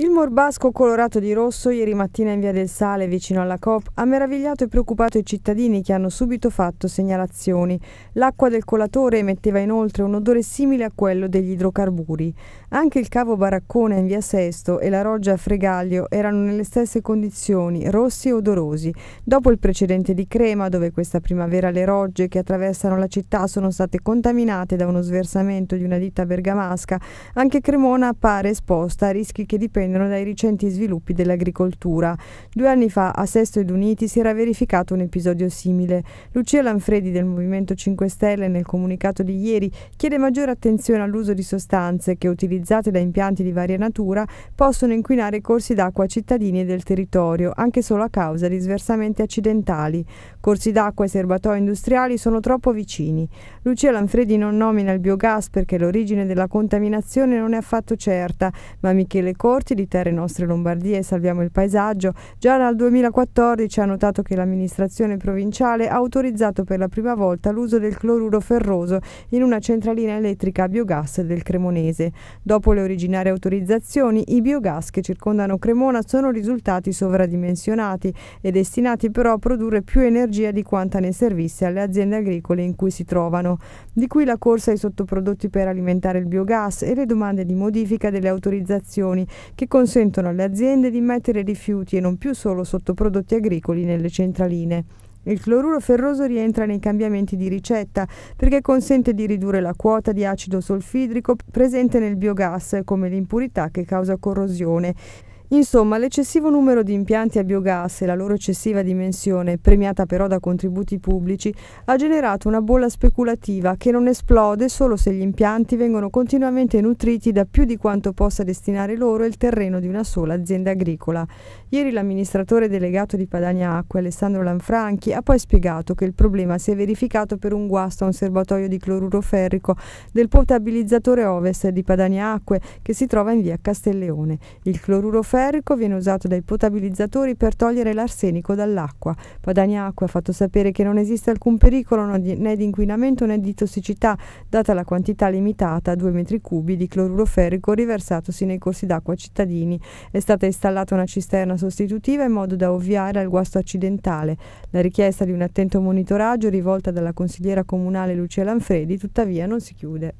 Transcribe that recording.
Il morbasco colorato di rosso ieri mattina in via del Sale, vicino alla COP, ha meravigliato e preoccupato i cittadini che hanno subito fatto segnalazioni. L'acqua del colatore emetteva inoltre un odore simile a quello degli idrocarburi. Anche il cavo Baraccone in via Sesto e la roggia Fregaglio erano nelle stesse condizioni, rossi e odorosi. Dopo il precedente di Crema, dove questa primavera le rogge che attraversano la città sono state contaminate da uno sversamento di una ditta bergamasca, anche Cremona appare esposta a rischi che dipendono dipendono dai recenti sviluppi dell'agricoltura. Due anni fa a Sesto ed Uniti si era verificato un episodio simile. Lucia Lanfredi del Movimento 5 Stelle nel comunicato di ieri chiede maggiore attenzione all'uso di sostanze che utilizzate da impianti di varia natura possono inquinare i corsi d'acqua cittadini e del territorio, anche solo a causa di sversamenti accidentali. Corsi d'acqua e serbatoi industriali sono troppo vicini. Lucia Lanfredi non nomina il biogas perché l'origine della contaminazione non è affatto certa, ma Michele Corti di Terre Nostre Lombardie e Salviamo il Paesaggio, già dal 2014 ha notato che l'amministrazione provinciale ha autorizzato per la prima volta l'uso del cloruro ferroso in una centralina elettrica a biogas del Cremonese. Dopo le originarie autorizzazioni, i biogas che circondano Cremona sono risultati sovradimensionati e destinati però a produrre più energia di quanta ne servisse alle aziende agricole in cui si trovano. Di qui la corsa ai sottoprodotti per alimentare il biogas e le domande di modifica delle autorizzazioni che che consentono alle aziende di mettere rifiuti e non più solo sottoprodotti agricoli nelle centraline. Il cloruro ferroso rientra nei cambiamenti di ricetta perché consente di ridurre la quota di acido solfidrico presente nel biogas come l'impurità che causa corrosione Insomma, l'eccessivo numero di impianti a biogas e la loro eccessiva dimensione, premiata però da contributi pubblici, ha generato una bolla speculativa che non esplode solo se gli impianti vengono continuamente nutriti da più di quanto possa destinare loro il terreno di una sola azienda agricola. Ieri l'amministratore delegato di Padania Acque, Alessandro Lanfranchi, ha poi spiegato che il problema si è verificato per un guasto a un serbatoio di cloruro ferrico del potabilizzatore ovest di Padania Acque che si trova in via Castelleone. Il cloruro ferrico ferrico viene usato dai potabilizzatori per togliere l'arsenico dall'acqua. Padania Acqua ha fatto sapere che non esiste alcun pericolo né di inquinamento né di tossicità, data la quantità limitata a 2 metri cubi di cloruro ferrico riversatosi nei corsi d'acqua cittadini. È stata installata una cisterna sostitutiva in modo da ovviare al guasto accidentale. La richiesta di un attento monitoraggio rivolta dalla consigliera comunale Lucia Lanfredi tuttavia non si chiude.